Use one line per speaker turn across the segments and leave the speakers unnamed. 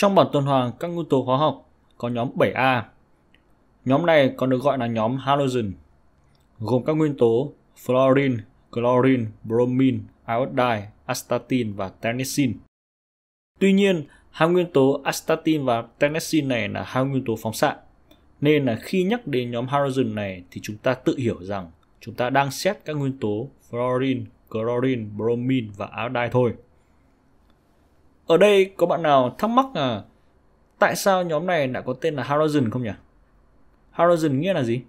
Trong bảng tuần hoàn các nguyên tố hóa học có nhóm 7A. Nhóm này còn được gọi là nhóm halogen, gồm các nguyên tố fluorine, chlorine, bromine, iodine, astatine và tennessine. Tuy nhiên, hai nguyên tố astatine và tennessine này là hai nguyên tố phóng xạ. Nên là khi nhắc đến nhóm halogen này thì chúng ta tự hiểu rằng chúng ta đang xét các nguyên tố fluorine, chlorine, bromine và iodine thôi. Ở đây có bạn nào thắc mắc là tại sao nhóm này đã có tên là Horizon không nhỉ? Horizon nghĩa là gì?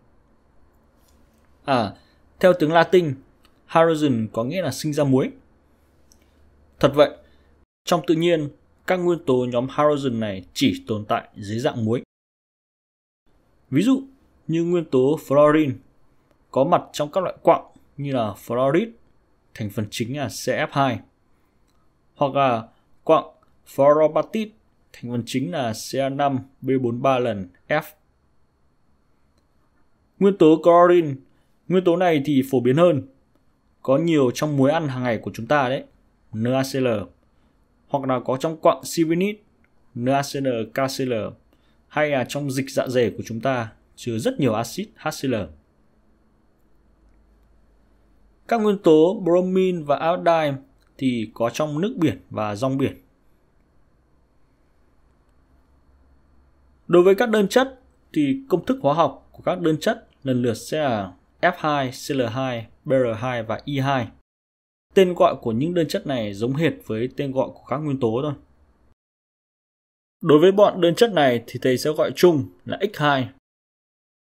À, theo tiếng Latin, Horizon có nghĩa là sinh ra muối. Thật vậy, trong tự nhiên, các nguyên tố nhóm hydrogen này chỉ tồn tại dưới dạng muối. Ví dụ như nguyên tố fluorine có mặt trong các loại quặng như là fluoride, thành phần chính là CF2, hoặc là quặng fluorobatit thành phần chính là Ca5B43 lần F. Nguyên tố chlorine, nguyên tố này thì phổ biến hơn, có nhiều trong muối ăn hàng ngày của chúng ta đấy, NaCl, hoặc là có trong quặng sivinit, NaCl, KCl, hay là trong dịch dạ dày của chúng ta chứa rất nhiều axit HCl. Các nguyên tố bromine và iodine thì có trong nước biển và rong biển. Đối với các đơn chất thì công thức hóa học của các đơn chất lần lượt sẽ là F2, Cl2, Br2 và I2. Tên gọi của những đơn chất này giống hệt với tên gọi của các nguyên tố thôi. Đối với bọn đơn chất này thì thầy sẽ gọi chung là X2.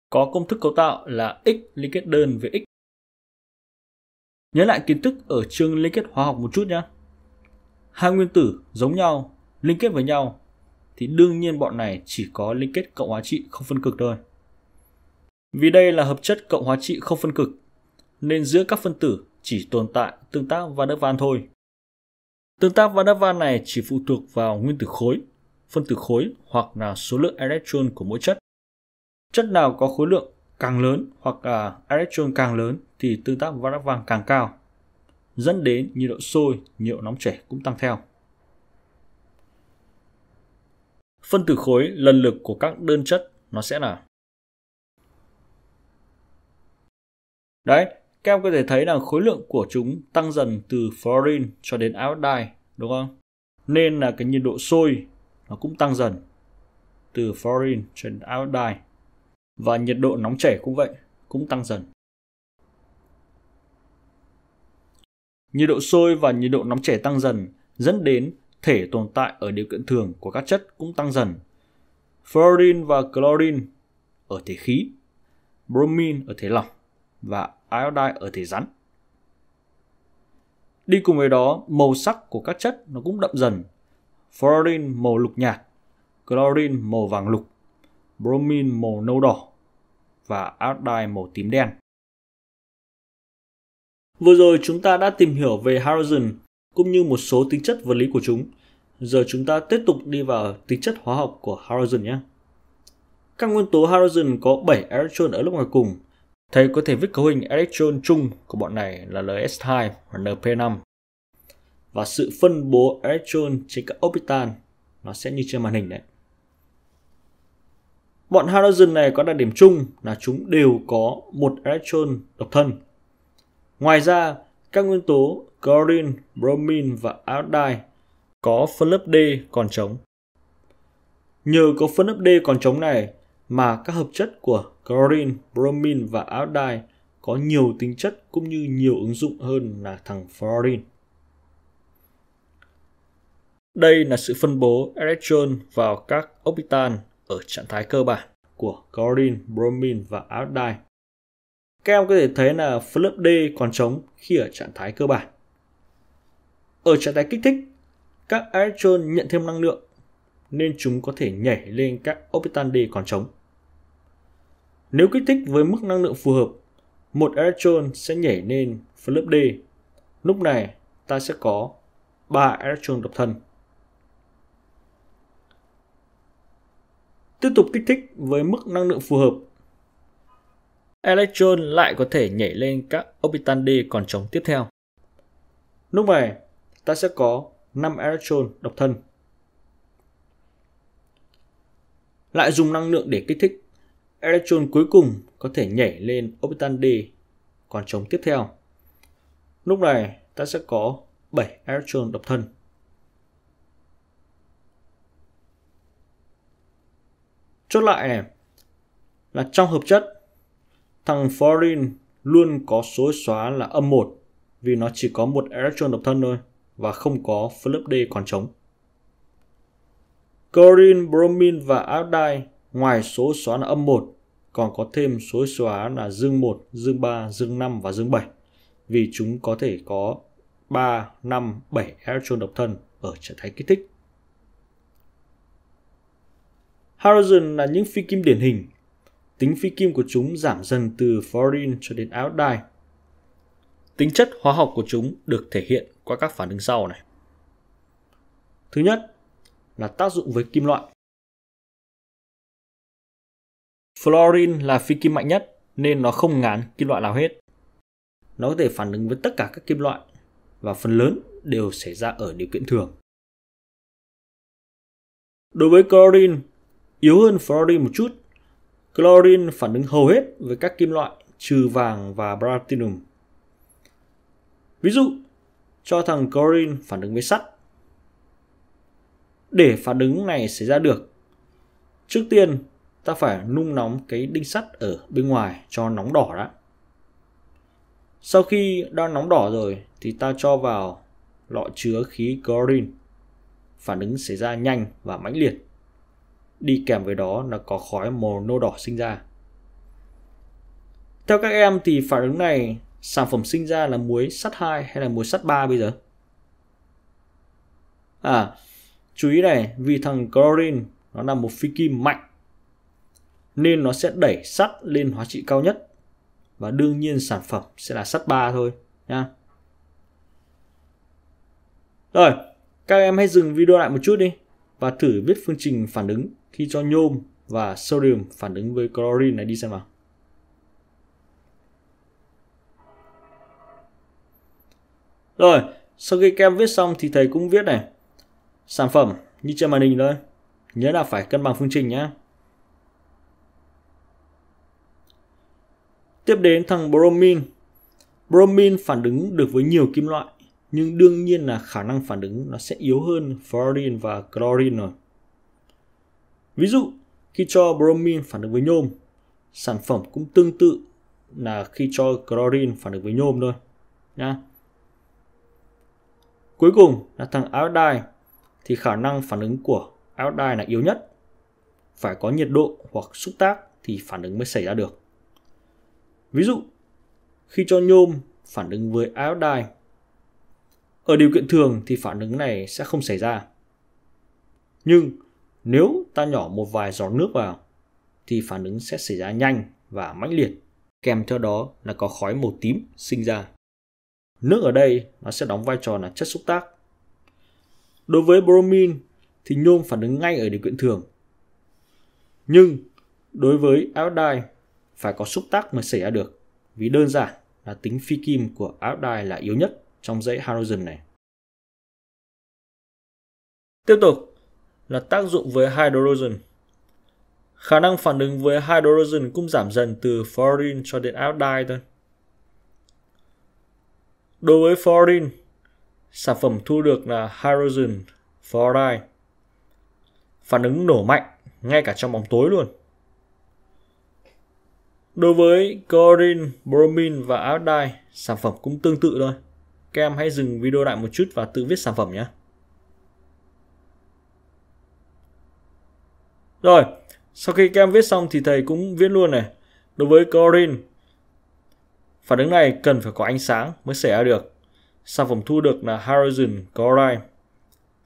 Có công thức cấu tạo là X liên kết đơn với X Nhớ lại kiến thức ở chương liên kết hóa học một chút nhé. Hai nguyên tử giống nhau, liên kết với nhau, thì đương nhiên bọn này chỉ có liên kết cộng hóa trị không phân cực thôi. Vì đây là hợp chất cộng hóa trị không phân cực, nên giữa các phân tử chỉ tồn tại tương tác van der Waals thôi. Tương tác van der Waals này chỉ phụ thuộc vào nguyên tử khối, phân tử khối hoặc là số lượng electron của mỗi chất. Chất nào có khối lượng càng lớn hoặc là electron càng lớn thì tương tác với vàng càng cao, dẫn đến nhiệt độ sôi, nhiệt độ nóng chảy cũng tăng theo. Phân tử khối lần lượt của các đơn chất nó sẽ là Đấy, các em có thể thấy là khối lượng của chúng tăng dần từ fluorine cho đến iodine, đúng không? Nên là cái nhiệt độ sôi nó cũng tăng dần từ fluorine cho đến iodine. Và nhiệt độ nóng chảy cũng vậy, cũng tăng dần. Nhiệt độ sôi và nhiệt độ nóng chảy tăng dần dẫn đến thể tồn tại ở điều kiện thường của các chất cũng tăng dần. Fluorine và chlorine ở thể khí, bromine ở thể lỏng và iodine ở thể rắn. Đi cùng với đó, màu sắc của các chất nó cũng đậm dần. Fluorine màu lục nhạt, chlorine màu vàng lục, bromine màu nâu đỏ và outline màu tím đen. Vừa rồi chúng ta đã tìm hiểu về hydrogen cũng như một số tính chất vật lý của chúng. Giờ chúng ta tiếp tục đi vào tính chất hóa học của hydrogen nhé. Các nguyên tố hydrogen có 7 electron ở lúc ngoài cùng. Thầy có thể viết cấu hình electron chung của bọn này là LS2 và NP5. Và sự phân bố electron trên các orbital nó sẽ như trên màn hình đấy. Bọn halogen này có đặc điểm chung là chúng đều có một electron độc thân. Ngoài ra, các nguyên tố chlorine, bromine và iodine có phân lớp D còn trống. Nhờ có phân lớp D còn trống này mà các hợp chất của chlorine, bromine và iodine có nhiều tính chất cũng như nhiều ứng dụng hơn là thằng fluorine. Đây là sự phân bố electron vào các orbital ở trạng thái cơ bản của chlorine, bromine và iodine. Các em có thể thấy là flip D còn trống khi ở trạng thái cơ bản. Ở trạng thái kích thích, các electron nhận thêm năng lượng nên chúng có thể nhảy lên các orbital D còn trống. Nếu kích thích với mức năng lượng phù hợp, một electron sẽ nhảy lên flip D. Lúc này ta sẽ có 3 electron độc thân. tiếp tục kích thích với mức năng lượng phù hợp. Electron lại có thể nhảy lên các orbital D còn trống tiếp theo. Lúc này, ta sẽ có 5 electron độc thân. Lại dùng năng lượng để kích thích, electron cuối cùng có thể nhảy lên orbital D còn trống tiếp theo. Lúc này, ta sẽ có 7 electron độc thân. Chốt lại này là trong hợp chất thằng fluorine luôn có số xóa là âm 1 vì nó chỉ có một electron độc thân thôi và không có flip D còn trống. Chlorine, bromine và iodine ngoài số xóa là âm 1 còn có thêm số xóa là dương 1, dương 3, dương 5 và dương 7 vì chúng có thể có 3, 5, 7 electron độc thân ở trạng thái kích thích. Halogen là những phi kim điển hình. Tính phi kim của chúng giảm dần từ fluorine cho đến iodine. Tính chất hóa học của chúng được thể hiện qua các phản ứng sau này. Thứ nhất là tác dụng với kim loại. Fluorine là phi kim mạnh nhất nên nó không ngán kim loại nào hết. Nó có thể phản ứng với tất cả các kim loại và phần lớn đều xảy ra ở điều kiện thường. Đối với chlorine, yếu hơn fluorine một chút. Chlorine phản ứng hầu hết với các kim loại trừ vàng và platinum. Ví dụ, cho thằng chlorine phản ứng với sắt. Để phản ứng này xảy ra được, trước tiên ta phải nung nóng cái đinh sắt ở bên ngoài cho nóng đỏ đã. Sau khi đã nóng đỏ rồi thì ta cho vào lọ chứa khí chlorine. Phản ứng xảy ra nhanh và mãnh liệt đi kèm với đó là có khói màu nâu đỏ sinh ra. Theo các em thì phản ứng này sản phẩm sinh ra là muối sắt 2 hay là muối sắt 3 bây giờ? À, chú ý này, vì thằng chlorine nó là một phi kim mạnh nên nó sẽ đẩy sắt lên hóa trị cao nhất và đương nhiên sản phẩm sẽ là sắt 3 thôi nha. Rồi, các em hãy dừng video lại một chút đi và thử viết phương trình phản ứng khi cho nhôm và sodium phản ứng với chlorine này đi xem nào. Rồi, sau khi kem viết xong thì thầy cũng viết này. Sản phẩm như trên màn hình thôi. Nhớ là phải cân bằng phương trình nhé. Tiếp đến thằng bromine. Bromine phản ứng được với nhiều kim loại nhưng đương nhiên là khả năng phản ứng nó sẽ yếu hơn fluorine và chlorine rồi. Ví dụ, khi cho bromine phản ứng với nhôm, sản phẩm cũng tương tự là khi cho chlorine phản ứng với nhôm thôi nha. Cuối cùng là thằng iodine thì khả năng phản ứng của iodine là yếu nhất. Phải có nhiệt độ hoặc xúc tác thì phản ứng mới xảy ra được. Ví dụ, khi cho nhôm phản ứng với iodine ở điều kiện thường thì phản ứng này sẽ không xảy ra. Nhưng nếu ta nhỏ một vài giọt nước vào thì phản ứng sẽ xảy ra nhanh và mãnh liệt, kèm theo đó là có khói màu tím sinh ra. Nước ở đây nó sẽ đóng vai trò là chất xúc tác. Đối với bromin thì nhôm phản ứng ngay ở điều kiện thường. Nhưng đối với iodide phải có xúc tác mới xảy ra được vì đơn giản là tính phi kim của iodide là yếu nhất trong dãy halogen này. Tiếp tục là tác dụng với hydrogen. Khả năng phản ứng với hydrogen cũng giảm dần từ fluorine cho đến iodine thôi. Đối với fluorine, sản phẩm thu được là hydrogen fluoride. Phản ứng nổ mạnh ngay cả trong bóng tối luôn. Đối với chlorine, bromine và iodine, sản phẩm cũng tương tự thôi. Các em hãy dừng video lại một chút và tự viết sản phẩm nhé. Rồi, sau khi các em viết xong thì thầy cũng viết luôn này. Đối với chlorine, phản ứng này cần phải có ánh sáng mới xảy ra được. Sản phẩm thu được là hydrogen chloride,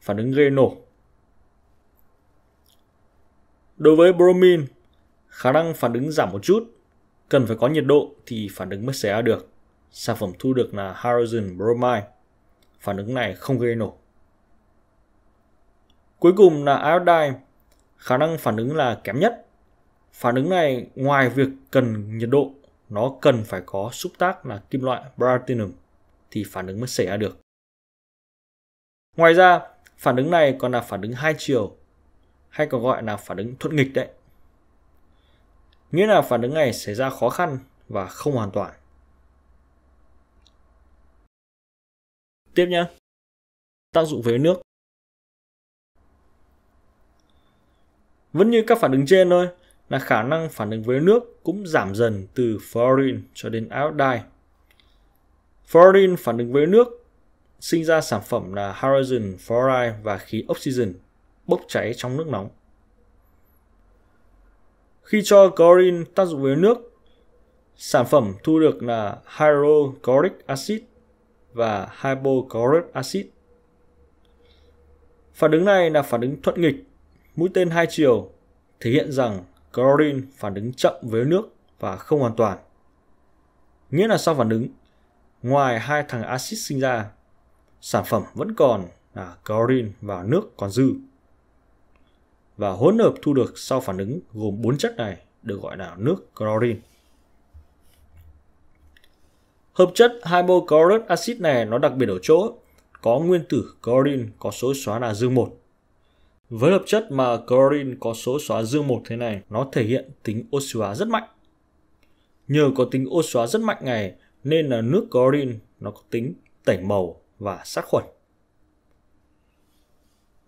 phản ứng gây nổ. Đối với bromine, khả năng phản ứng giảm một chút, cần phải có nhiệt độ thì phản ứng mới xảy ra được. Sản phẩm thu được là hydrogen bromide. Phản ứng này không gây nổ. Cuối cùng là iodine khả năng phản ứng là kém nhất. Phản ứng này ngoài việc cần nhiệt độ, nó cần phải có xúc tác là kim loại platinum thì phản ứng mới xảy ra được. Ngoài ra, phản ứng này còn là phản ứng hai chiều hay còn gọi là phản ứng thuận nghịch đấy. Nghĩa là phản ứng này xảy ra khó khăn và không hoàn toàn. Tiếp nhé. Tác dụng với nước Vẫn như các phản ứng trên thôi, là khả năng phản ứng với nước cũng giảm dần từ fluorine cho đến iodine. Fluorine phản ứng với nước sinh ra sản phẩm là hydrogen fluoride và khí oxygen bốc cháy trong nước nóng. Khi cho chlorine tác dụng với nước, sản phẩm thu được là hydrochloric acid và hypochloric acid. Phản ứng này là phản ứng thuận nghịch mũi tên hai chiều thể hiện rằng chlorin phản ứng chậm với nước và không hoàn toàn. Nghĩa là sau phản ứng, ngoài hai thằng axit sinh ra, sản phẩm vẫn còn là chlorin và nước còn dư. Và hỗn hợp thu được sau phản ứng gồm bốn chất này được gọi là nước chlorin Hợp chất hypochlorous acid này nó đặc biệt ở chỗ có nguyên tử chlorin có số xóa là dương 1 với hợp chất mà chlorine có số xóa dương một thế này, nó thể hiện tính oxy hóa rất mạnh. Nhờ có tính oxy hóa rất mạnh này nên là nước chlorine nó có tính tẩy màu và sát khuẩn.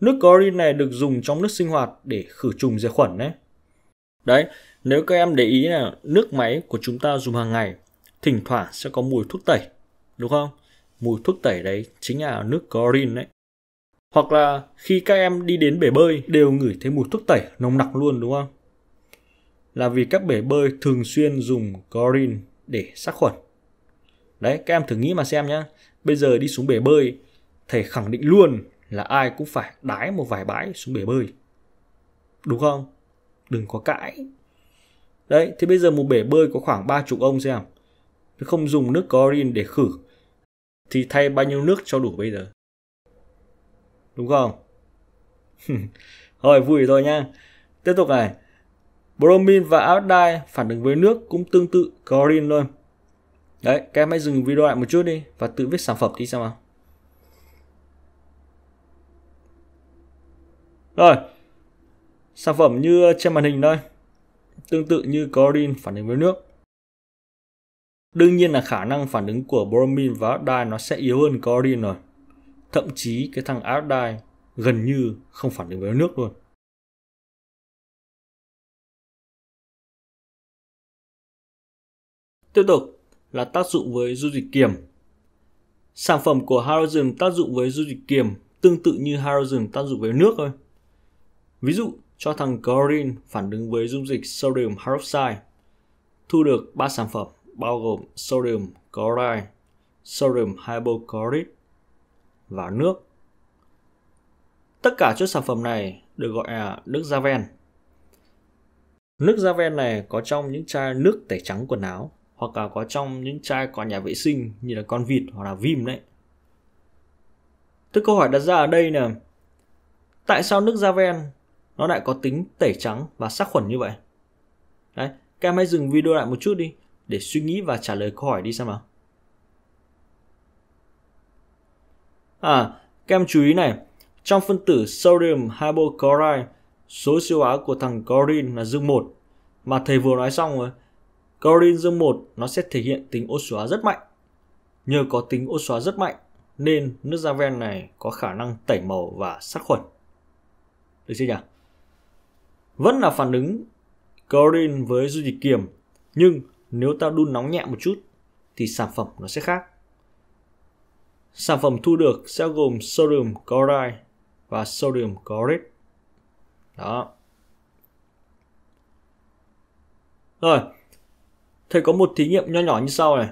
Nước chlorine này được dùng trong nước sinh hoạt để khử trùng diệt khuẩn đấy. Đấy, nếu các em để ý là nước máy của chúng ta dùng hàng ngày thỉnh thoảng sẽ có mùi thuốc tẩy, đúng không? Mùi thuốc tẩy đấy chính là nước chlorine đấy. Hoặc là khi các em đi đến bể bơi đều ngửi thấy mùi thuốc tẩy nồng nặc luôn đúng không? Là vì các bể bơi thường xuyên dùng chlorine để sát khuẩn. Đấy, các em thử nghĩ mà xem nhá. Bây giờ đi xuống bể bơi, thầy khẳng định luôn là ai cũng phải đái một vài bãi xuống bể bơi. Đúng không? Đừng có cãi. Đấy, thì bây giờ một bể bơi có khoảng ba chục ông xem. Không dùng nước chlorine để khử thì thay bao nhiêu nước cho đủ bây giờ? đúng không thôi vui thôi nhá tiếp tục này Bromine và aldine phản ứng với nước cũng tương tự chlorine thôi. đấy các em hãy dừng video lại một chút đi và tự viết sản phẩm đi xem nào rồi sản phẩm như trên màn hình đây tương tự như chlorine phản ứng với nước đương nhiên là khả năng phản ứng của bromine và aldine nó sẽ yếu hơn chlorine rồi Thậm chí cái thằng Ardai gần như không phản ứng với nước luôn. Tiếp tục là tác dụng với du dịch kiềm. Sản phẩm của hydrogen tác dụng với du dịch kiềm tương tự như hydrogen tác dụng với nước thôi. Ví dụ cho thằng chlorine phản ứng với dung dịch sodium hydroxide thu được 3 sản phẩm bao gồm sodium chloride, sodium hypochlorite và nước. Tất cả chất sản phẩm này được gọi là nước da ven. Nước da ven này có trong những chai nước tẩy trắng quần áo hoặc là có trong những chai có nhà vệ sinh như là con vịt hoặc là vim đấy. Tức câu hỏi đặt ra ở đây nè tại sao nước da ven nó lại có tính tẩy trắng và sát khuẩn như vậy? Đấy, các em hãy dừng video lại một chút đi để suy nghĩ và trả lời câu hỏi đi xem nào. À, các em chú ý này, trong phân tử sodium hypochlorite, số siêu hóa của thằng chlorine là dương 1. Mà thầy vừa nói xong rồi, chlorine dương 1 nó sẽ thể hiện tính oxy hóa rất mạnh. Nhờ có tính oxy hóa rất mạnh nên nước da ven này có khả năng tẩy màu và sát khuẩn. Được chưa nhỉ? Vẫn là phản ứng chlorine với dung dịch kiềm, nhưng nếu ta đun nóng nhẹ một chút thì sản phẩm nó sẽ khác. Sản phẩm thu được sẽ gồm sodium chloride và sodium chloride. Đó. Rồi, thầy có một thí nghiệm nho nhỏ như sau này.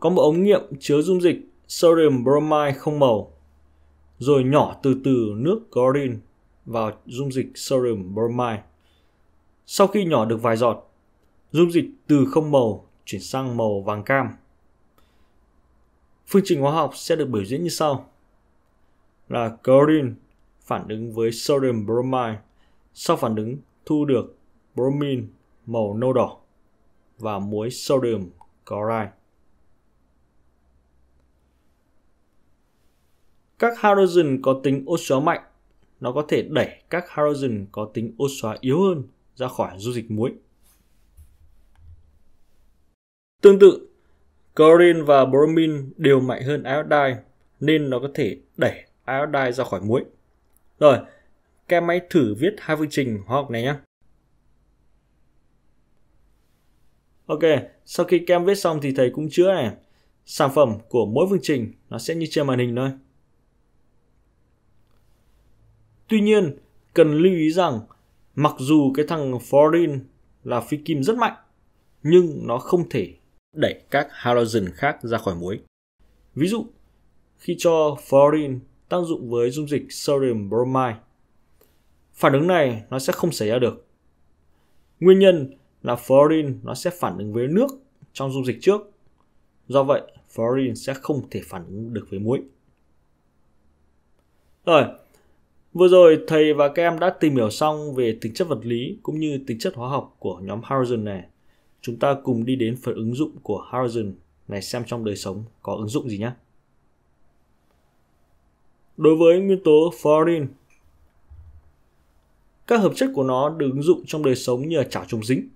Có một ống nghiệm chứa dung dịch sodium bromide không màu, rồi nhỏ từ từ nước chlorine vào dung dịch sodium bromide. Sau khi nhỏ được vài giọt, dung dịch từ không màu chuyển sang màu vàng cam. Phương trình hóa học sẽ được biểu diễn như sau. Là chlorine phản ứng với sodium bromide. Sau phản ứng thu được bromine màu nâu đỏ và muối sodium chloride. Các halogen có tính oxy hóa mạnh, nó có thể đẩy các halogen có tính oxy hóa yếu hơn ra khỏi dung dịch muối. Tương tự, Chlorine và Bromine đều mạnh hơn iodine nên nó có thể đẩy iodine ra khỏi muối. Rồi, các em hãy thử viết hai phương trình hóa học này nhé. Ok, sau khi các em viết xong thì thầy cũng chữa này. Sản phẩm của mỗi phương trình nó sẽ như trên màn hình thôi. Tuy nhiên, cần lưu ý rằng mặc dù cái thằng fluorine là phi kim rất mạnh nhưng nó không thể đẩy các halogen khác ra khỏi muối. Ví dụ, khi cho fluorine tác dụng với dung dịch sodium bromide, phản ứng này nó sẽ không xảy ra được. Nguyên nhân là fluorine nó sẽ phản ứng với nước trong dung dịch trước. Do vậy, fluorine sẽ không thể phản ứng được với muối. Rồi, vừa rồi thầy và các em đã tìm hiểu xong về tính chất vật lý cũng như tính chất hóa học của nhóm halogen này. Chúng ta cùng đi đến phần ứng dụng của Horizon này xem trong đời sống có ứng dụng gì nhé. Đối với nguyên tố fluorine, các hợp chất của nó được ứng dụng trong đời sống như là chảo chống dính,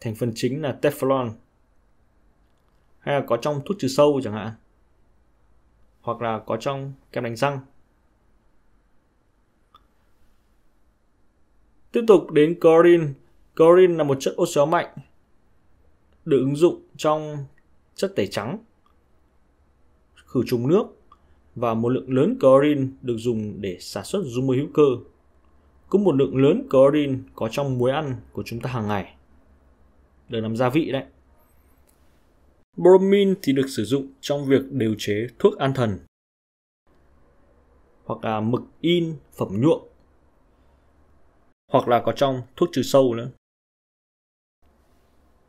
thành phần chính là Teflon, hay là có trong thuốc trừ sâu chẳng hạn, hoặc là có trong kem đánh răng. Tiếp tục đến chlorine. Chlorine là một chất oxy hóa mạnh được ứng dụng trong chất tẩy trắng, khử trùng nước và một lượng lớn chlorine được dùng để sản xuất dung môi hữu cơ. Cũng một lượng lớn chlorine có trong muối ăn của chúng ta hàng ngày. Được làm gia vị đấy. Bromine thì được sử dụng trong việc điều chế thuốc an thần hoặc là mực in, phẩm nhuộm hoặc là có trong thuốc trừ sâu nữa.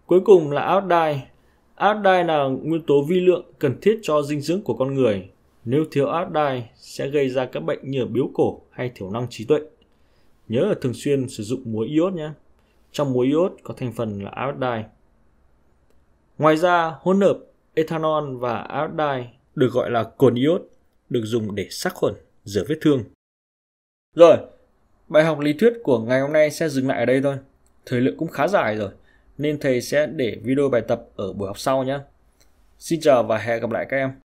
Cuối cùng là outdye. Outdye là nguyên tố vi lượng cần thiết cho dinh dưỡng của con người. Nếu thiếu outdye sẽ gây ra các bệnh như biếu cổ hay thiểu năng trí tuệ. Nhớ là thường xuyên sử dụng muối iốt nhé. Trong muối iốt có thành phần là outdye. Ngoài ra, hỗn hợp ethanol và outdye được gọi là cồn iốt được dùng để sát khuẩn, rửa vết thương. Rồi, bài học lý thuyết của ngày hôm nay sẽ dừng lại ở đây thôi. Thời lượng cũng khá dài rồi nên thầy sẽ để video bài tập ở buổi học sau nhé. Xin chào và hẹn gặp lại các em.